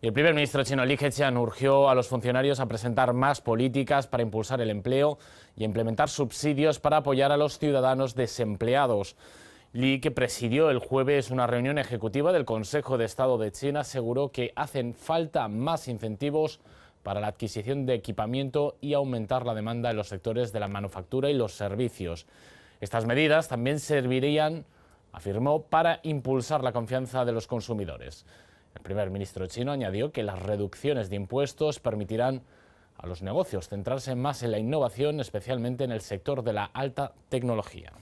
el primer ministro chino Li Keqiang urgió a los funcionarios a presentar más políticas para impulsar el empleo y implementar subsidios para apoyar a los ciudadanos desempleados. Li, que presidió el jueves una reunión ejecutiva del Consejo de Estado de China, aseguró que hacen falta más incentivos para la adquisición de equipamiento y aumentar la demanda en los sectores de la manufactura y los servicios. Estas medidas también servirían, afirmó, para impulsar la confianza de los consumidores. El primer ministro chino añadió que las reducciones de impuestos permitirán a los negocios centrarse más en la innovación, especialmente en el sector de la alta tecnología.